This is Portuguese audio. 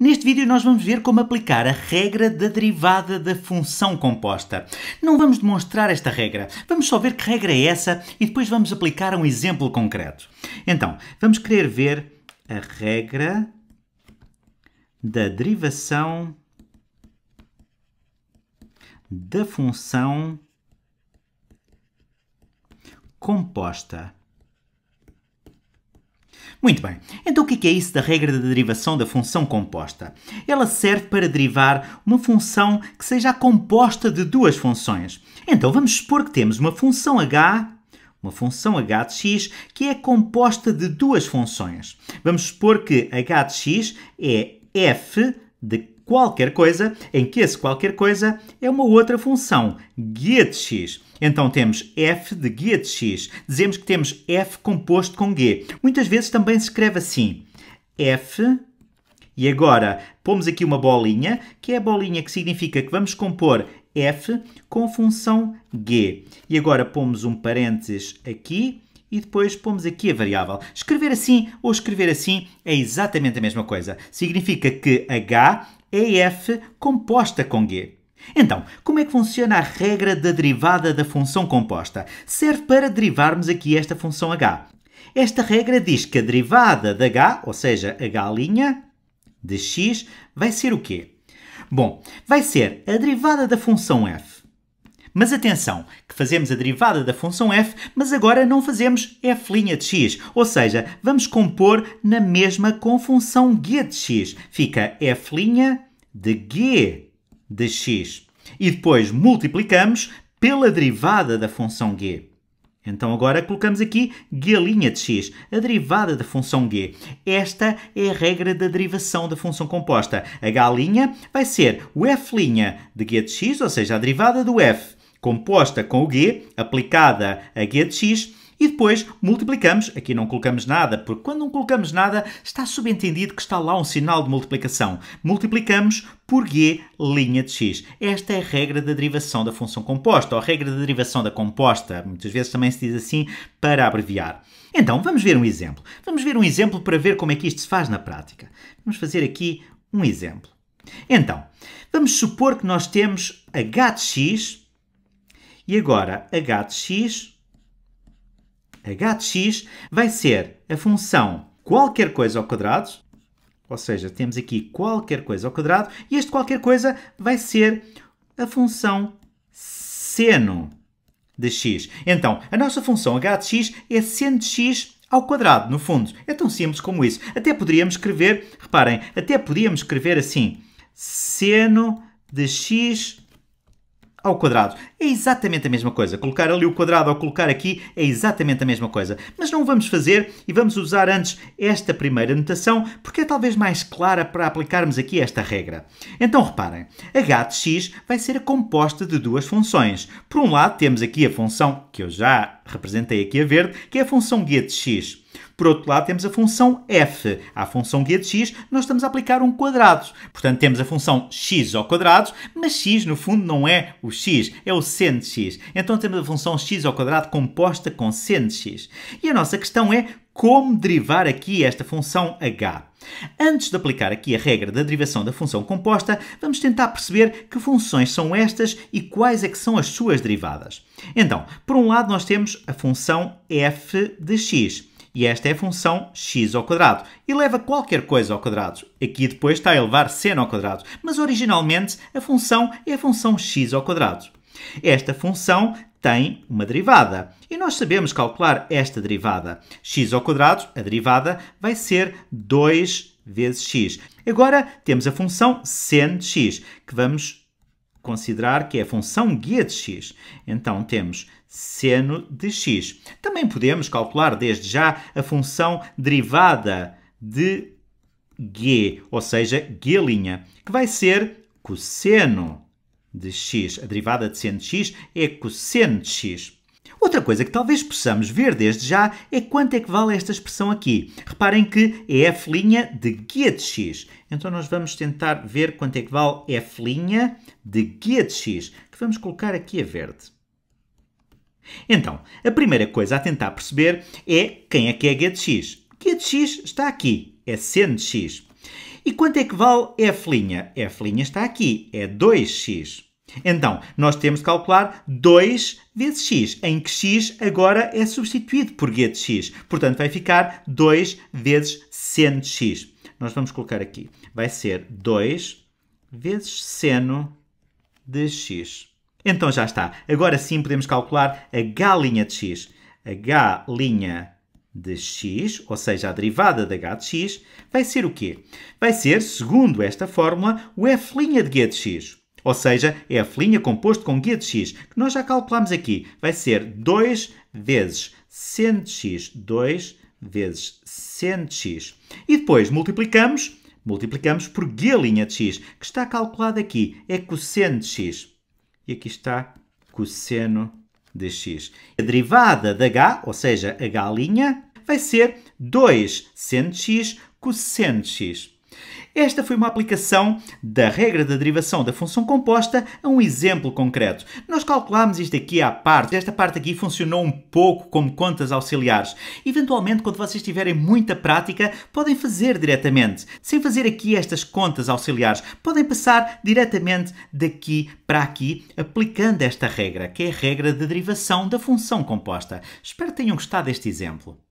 Neste vídeo nós vamos ver como aplicar a regra da derivada da função composta. Não vamos demonstrar esta regra, vamos só ver que regra é essa e depois vamos aplicar um exemplo concreto. Então, vamos querer ver a regra da derivação da função composta. Muito bem, então o que é, é isso da regra da de derivação da função composta? Ela serve para derivar uma função que seja composta de duas funções. Então vamos supor que temos uma função h, uma função h de x, que é composta de duas funções. Vamos supor que h de x é f de qualquer coisa, em que esse qualquer coisa é uma outra função, getX. Então temos f de getX. Dizemos que temos f composto com g. Muitas vezes também se escreve assim, f e agora pomos aqui uma bolinha, que é a bolinha que significa que vamos compor f com função g. E agora pomos um parênteses aqui e depois pomos aqui a variável. Escrever assim ou escrever assim é exatamente a mesma coisa. Significa que h EF composta com G. Então, como é que funciona a regra da derivada da função composta? Serve para derivarmos aqui esta função h. Esta regra diz que a derivada de h, ou seja, h' de x, vai ser o quê? Bom, vai ser a derivada da função f mas atenção, que fazemos a derivada da função f, mas agora não fazemos f' de x, ou seja, vamos compor na mesma com função g de x. Fica f' de g de x. E depois multiplicamos pela derivada da função g. Então agora colocamos aqui g' de x, a derivada da função g. Esta é a regra da derivação da função composta. h' vai ser o f' de g de x, ou seja, a derivada do f, composta com o g, aplicada a g de x, e depois multiplicamos, aqui não colocamos nada, porque quando não colocamos nada está subentendido que está lá um sinal de multiplicação. Multiplicamos por g linha de x. Esta é a regra da derivação da função composta, ou a regra da derivação da composta, muitas vezes também se diz assim para abreviar. Então, vamos ver um exemplo. Vamos ver um exemplo para ver como é que isto se faz na prática. Vamos fazer aqui um exemplo. Então, vamos supor que nós temos h de x e agora, h de x, h de x vai ser a função qualquer coisa ao quadrado, ou seja, temos aqui qualquer coisa ao quadrado, e este qualquer coisa vai ser a função seno de x. Então, a nossa função h de x é seno de x ao quadrado, no fundo. É tão simples como isso. Até poderíamos escrever, reparem, até poderíamos escrever assim, seno de x ao quadrado. É exatamente a mesma coisa. Colocar ali o quadrado ou colocar aqui é exatamente a mesma coisa. Mas não vamos fazer e vamos usar antes esta primeira notação porque é talvez mais clara para aplicarmos aqui esta regra. Então reparem, h de x vai ser composta de duas funções. Por um lado temos aqui a função que eu já representei aqui a verde, que é a função g de x. Por outro lado, temos a função f. À função guia de x, nós estamos a aplicar um quadrado. Portanto, temos a função x ao quadrado, mas x, no fundo, não é o x, é o seno de x. Então, temos a função x ao quadrado composta com seno de x. E a nossa questão é como derivar aqui esta função h. Antes de aplicar aqui a regra da derivação da função composta, vamos tentar perceber que funções são estas e quais é que são as suas derivadas. Então, por um lado nós temos a função f de x e esta é a função x ao quadrado. Eleva qualquer coisa ao quadrado. Aqui depois está a elevar seno ao quadrado, mas originalmente a função é a função x ao quadrado. Esta função tem uma derivada e nós sabemos calcular esta derivada. x ao quadrado, a derivada, vai ser 2 vezes x. Agora temos a função seno de x, que vamos considerar que é a função guia de x. Então temos seno de x. Também podemos calcular desde já a função derivada de g, ou seja, g', que vai ser cosseno de x. A derivada de seno de x é cosseno de x. Outra coisa que talvez possamos ver desde já é quanto é que vale esta expressão aqui. Reparem que é f' de g de x. Então nós vamos tentar ver quanto é que vale f' de g de x, que vamos colocar aqui a verde. Então, a primeira coisa a tentar perceber é quem é que é g de x. de x está aqui, é de x. E quanto é que vale F'? F' está aqui, é 2x. Então, nós temos de calcular 2 vezes x, em que x agora é substituído por g de x. Portanto, vai ficar 2 vezes seno de x. Nós vamos colocar aqui. Vai ser 2 vezes seno de x. Então já está. Agora sim podemos calcular a h' de x. A h' de x, ou seja, a derivada de h de x, vai ser o quê? Vai ser, segundo esta fórmula, o f' de g de x. Ou seja, é f' composto com g de x, que nós já calculamos aqui. Vai ser 2 vezes sen de x, 2 vezes sen de x. E depois multiplicamos, multiplicamos por g' de x, que está calculado aqui, é cosseno de x e aqui está cosseno de x. A derivada de h, ou seja, h' vai ser 2 seno de x cosseno de x. Esta foi uma aplicação da regra da derivação da função composta a um exemplo concreto. Nós calculámos isto aqui à parte. Esta parte aqui funcionou um pouco como contas auxiliares. Eventualmente, quando vocês tiverem muita prática, podem fazer diretamente, sem fazer aqui estas contas auxiliares. Podem passar diretamente daqui para aqui, aplicando esta regra, que é a regra da derivação da função composta. Espero que tenham gostado deste exemplo.